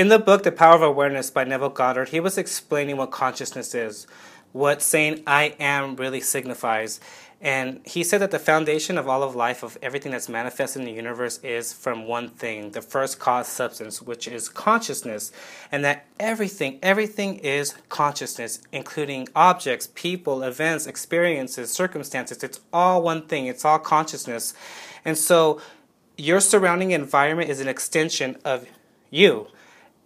In the book, The Power of Awareness by Neville Goddard, he was explaining what consciousness is, what saying I am really signifies. And he said that the foundation of all of life, of everything that's manifest in the universe, is from one thing, the first cause substance, which is consciousness. And that everything, everything is consciousness, including objects, people, events, experiences, circumstances. It's all one thing, it's all consciousness. And so your surrounding environment is an extension of you.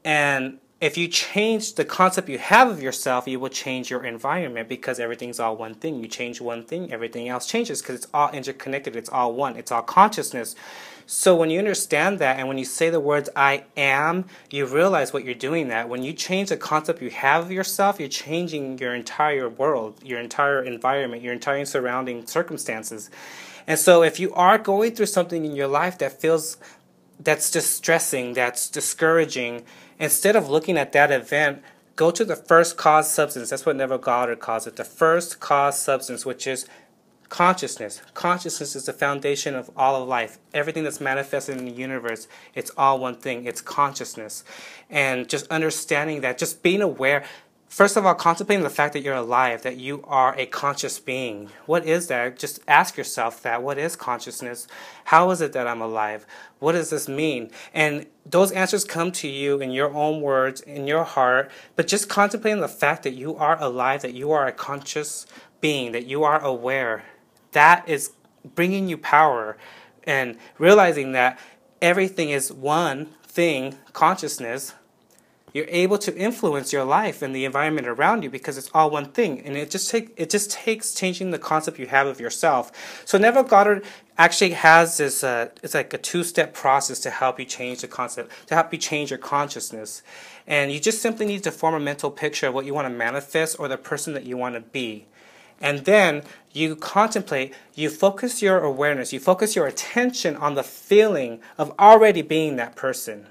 And if you change the concept you have of yourself, you will change your environment because everything's all one thing. You change one thing, everything else changes because it's all interconnected, it's all one, it's all consciousness. So when you understand that and when you say the words I am, you realize what you're doing that. When you change the concept you have of yourself, you're changing your entire world, your entire environment, your entire surrounding circumstances. And so if you are going through something in your life that feels that's distressing, that's discouraging, Instead of looking at that event, go to the first cause substance. That's what Neville Goddard calls it the first cause substance, which is consciousness. Consciousness is the foundation of all of life. Everything that's manifested in the universe, it's all one thing. It's consciousness. And just understanding that, just being aware First of all, contemplating the fact that you're alive, that you are a conscious being. What is that? Just ask yourself that. What is consciousness? How is it that I'm alive? What does this mean? And those answers come to you in your own words, in your heart, but just contemplating the fact that you are alive, that you are a conscious being, that you are aware. That is bringing you power and realizing that everything is one thing, consciousness, you're able to influence your life and the environment around you because it's all one thing and it just take it just takes changing the concept you have of yourself so neville goddard actually has this uh, it's like a two-step process to help you change the concept to help you change your consciousness and you just simply need to form a mental picture of what you want to manifest or the person that you want to be and then you contemplate, you focus your awareness, you focus your attention on the feeling of already being that person.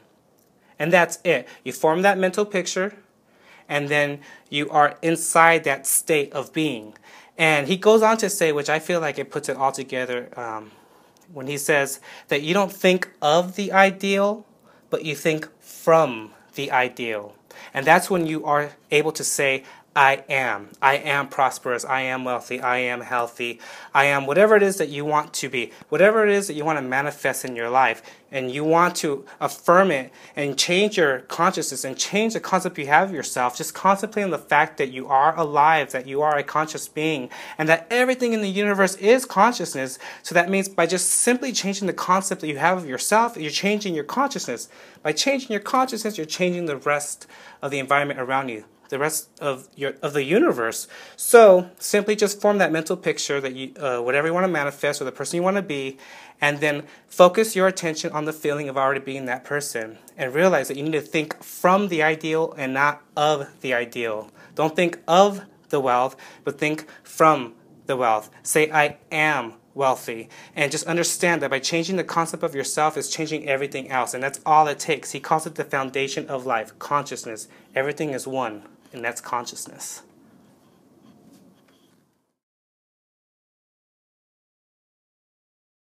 And that's it. You form that mental picture, and then you are inside that state of being. And he goes on to say, which I feel like it puts it all together um, when he says that you don't think of the ideal, but you think from the ideal. And that's when you are able to say, I am. I am prosperous. I am wealthy. I am healthy. I am whatever it is that you want to be, whatever it is that you want to manifest in your life, and you want to affirm it and change your consciousness and change the concept you have of yourself. Just contemplating the fact that you are alive, that you are a conscious being, and that everything in the universe is consciousness. So that means by just simply changing the concept that you have of yourself, you're changing your consciousness. By changing your consciousness, you're changing the rest of the environment around you the rest of your of the universe. So simply just form that mental picture that you uh, whatever you want to manifest or the person you want to be, and then focus your attention on the feeling of already being that person, and realize that you need to think from the ideal and not of the ideal. Don't think of the wealth, but think from the wealth. Say, I am wealthy. And just understand that by changing the concept of yourself is changing everything else. And that's all it takes. He calls it the foundation of life, consciousness. Everything is one and that's consciousness.